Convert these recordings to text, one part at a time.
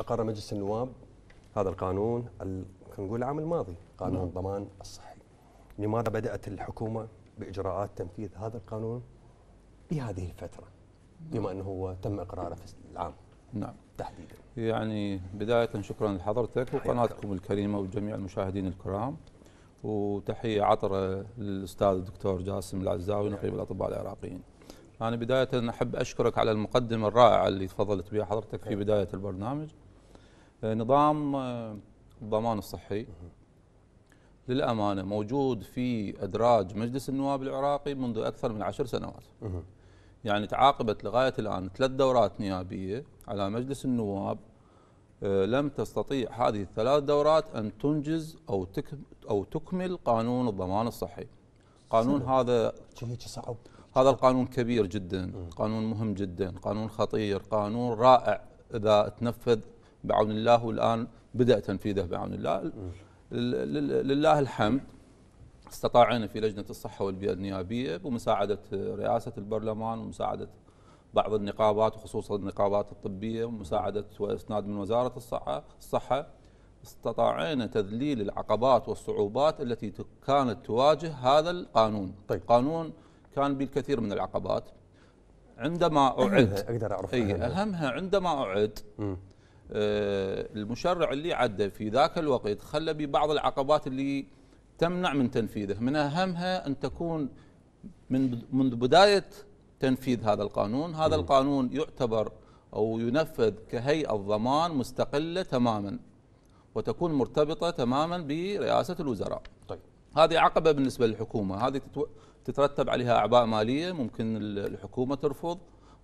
اقر مجلس النواب هذا القانون خلينا نقول العام الماضي قانون نعم. الضمان الصحي لماذا بدات الحكومه باجراءات تنفيذ هذا القانون بهذه الفتره بما انه هو تم اقراره في العام نعم تحديدا يعني بدايه شكرا لحضرتك وقناتكم الكريمه وجميع المشاهدين الكرام وتحيه عطره للاستاذ الدكتور جاسم العزاوي نعم. نقيب الاطباء العراقيين أنا يعني بداية أحب أشكرك على المقدمة الرائعة اللي تفضلت بها حضرتك في نعم. بداية البرنامج آه، نظام آه، الضمان الصحي للأمانة موجود في أدراج مجلس النواب العراقي منذ أكثر من عشر سنوات يعني تعاقبت لغاية الآن ثلاث دورات نيابية على مجلس النواب آه، لم تستطيع هذه الثلاث دورات أن تنجز أو أو تكمل قانون الضمان الصحي قانون سنة. هذا صعب هذا القانون كبير جدا قانون مهم جدا قانون خطير قانون رائع إذا تنفذ بعون الله والآن بدأ تنفيذه بعون الله لله الحمد استطاعنا في لجنة الصحة والبيئة النيابية بمساعدة رئاسة البرلمان ومساعدة بعض النقابات وخصوصا النقابات الطبية ومساعدة وإسناد من وزارة الصحة, الصحة استطاعنا تذليل العقبات والصعوبات التي كانت تواجه هذا القانون طيب. القانون كان بالكثير من العقبات عندما أعد أقدر أعرف أي أهمها عندما أعد م. آه، المشرع اللي عدى في ذاك الوقت خلى ببعض العقبات اللي تمنع من تنفيذه من أهمها أن تكون من منذ بداية تنفيذ هذا القانون هذا القانون يعتبر أو ينفذ كهيئة ضمان مستقلة تماما وتكون مرتبطة تماما برئاسة الوزراء طيب. هذه عقبة بالنسبة للحكومة هذه تترتب عليها أعباء مالية ممكن الحكومة ترفض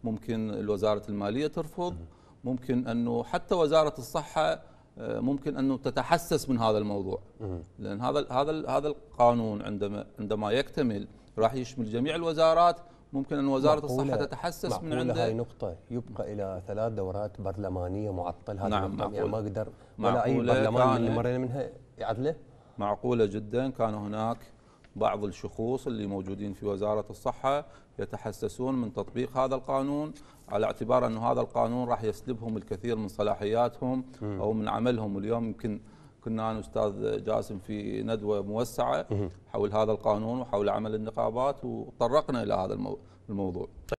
ممكن وزارة المالية ترفض م. ممكن أنه حتى وزارة الصحة آه، ممكن أنه تتحسس من هذا الموضوع لأن هذا هذا هذا القانون عندما عندما يكتمل راح يشمل جميع الوزارات ممكن أن وزارة الصحة تتحسس من عنده هاي نقطة يبقى إلى ثلاث دورات برلمانية معطلة هذا نعم معقولة يعني ما أقدر ولا أي برلمان اللي مرينا منها يعدله معقولة جدا كان هناك بعض الشخوص اللي موجودين في وزارة الصحة يتحسسون من تطبيق هذا القانون على اعتبار أن هذا القانون راح يسلبهم الكثير من صلاحياتهم م. أو من عملهم اليوم يمكن كنا أنا أستاذ جاسم في ندوة موسعة حول هذا القانون وحول عمل النقابات وطرقنا إلى هذا الموضوع